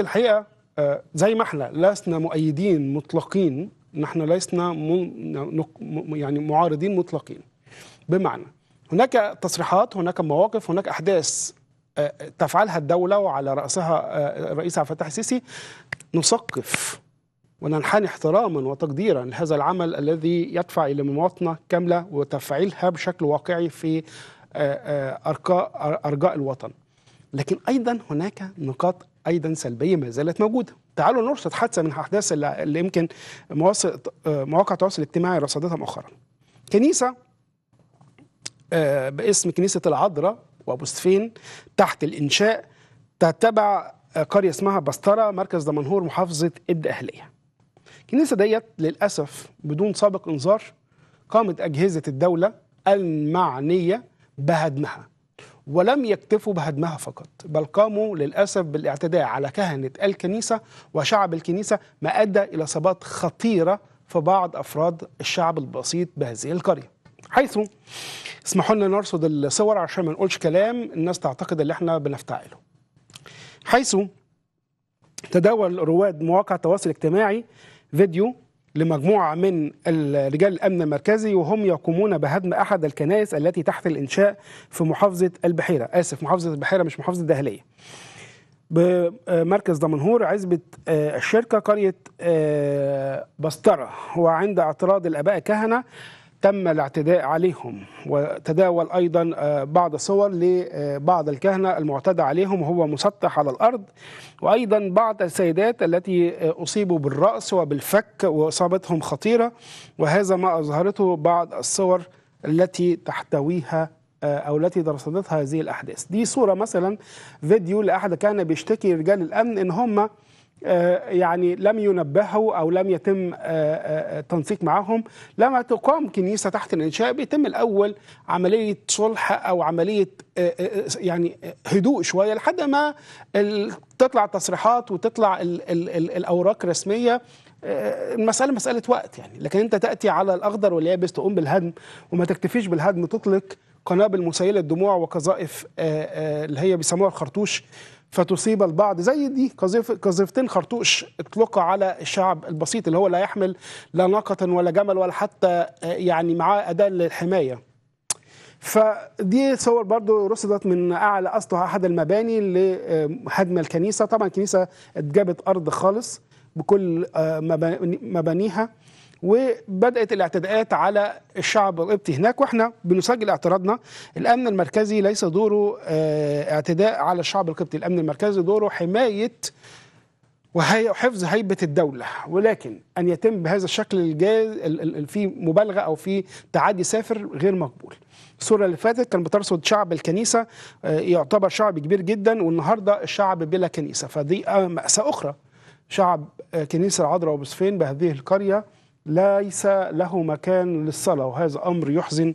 الحقيقه آه، زي ما احنا لسنا مؤيدين مطلقين نحن لسنا يعني معارضين مطلقين بمعنى هناك تصريحات هناك مواقف هناك احداث آه، تفعلها الدوله وعلى راسها آه، الرئيس عبد الفتاح السيسي نثقف وننحني احتراما وتقديرا لهذا العمل الذي يدفع الى مواطنه كامله وتفعيلها بشكل واقعي في ارقاء ارجاء الوطن لكن ايضا هناك نقاط ايضا سلبيه ما زالت موجوده. تعالوا نرصد حادثه من الاحداث اللي يمكن مواقع التواصل الاجتماعي رصدتها مؤخرا. كنيسه آه، باسم كنيسه العذراء وابو سفين تحت الانشاء تتبع قريه اسمها بستره مركز دمنهور محافظه الدقهليه. الكنيسه ديت للاسف بدون سابق انذار قامت اجهزه الدوله المعنيه بهدمها ولم يكتفوا بهدمها فقط بل قاموا للأسف بالاعتداء على كهنة الكنيسة وشعب الكنيسة ما أدى إلى صبات خطيرة في بعض أفراد الشعب البسيط بهذه القرية حيث اسمحوا لنا نرصد الصور عشان ما نقولش كلام الناس تعتقد اللي احنا بنفتعله حيث تداول رواد مواقع التواصل الاجتماعي فيديو لمجموعة من رجال الأمن المركزي وهم يقومون بهدم أحد الكنائس التي تحت الإنشاء في محافظة البحيرة آسف محافظة البحيرة مش محافظة دهلية بمركز دمنهور عزبة آه، الشركة قرية آه، بسترة وعند اعتراض الآباء كهنة تم الاعتداء عليهم وتداول أيضا آه، بعض صور لبعض آه، الكهنة المعتدى عليهم وهو مسطح على الأرض وأيضا بعض السيدات التي آه، أصيبوا بالرأس وبالفك وإصابتهم خطيرة وهذا ما أظهرته بعض الصور التي تحتويها او التي رصدتها هذه الاحداث دي صوره مثلا فيديو لاحد كان بيشتكي رجال الامن ان هم آه، يعني لم ينبهوا او لم يتم آه، آه، تنسيق معهم لما تقام كنيسه تحت الانشاء بيتم الاول عمليه صلح او عمليه يعني هدوء شويه لحد ما تطلع التصريحات وتطلع الاوراق الرسميه المساله مساله وقت يعني لكن انت تاتي على الاخضر واليابس تقوم بالهدم وما تكتفيش بالهدم تطلق قنابل مسيله الدموع وقذائف اللي هي بيسموها الخرطوش فتصيب البعض زي دي قذيفتين خرطوش اطلق على الشعب البسيط اللي هو لا يحمل لا ناقة ولا جمل ولا حتى آه، يعني معاه أداة للحماية فدي صور برضو رصدت من أعلى أسطح أحد المباني لهدم آه، الكنيسة طبعا الكنيسة اتجابت أرض خالص بكل آه، مبانيها وبدات الاعتداءات على الشعب القبطي هناك واحنا بنسجل اعتراضنا الامن المركزي ليس دوره آه، اعتداء على الشعب القبطي الامن المركزي دوره حمايه وحفظ هيبة الدولة ولكن أن يتم بهذا الشكل الجاز في مبالغة أو في تعدي سافر غير مقبول الصورة اللي فاتت كان بترصد شعب الكنيسة آه، يعتبر شعب كبير جدا والنهاردة الشعب بلا كنيسة فدي مأساة أخرى شعب آه، كنيسة العذراء وبصفين بهذه القرية ليس له مكان للصلاة وهذا أمر يحزن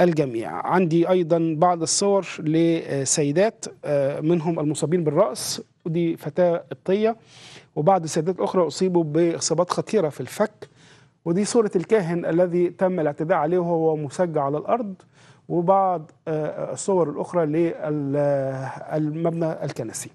الجميع عندي أيضا بعض الصور لسيدات آه، منهم المصابين بالرأس ودي فتاة قبطية وبعض السيدات الأخرى أصيبوا بإصابات خطيرة في الفك ودي صورة الكاهن الذي تم الاعتداء عليه وهو مسجع على الأرض وبعض آه، الصور الأخرى للمبنى الكنسي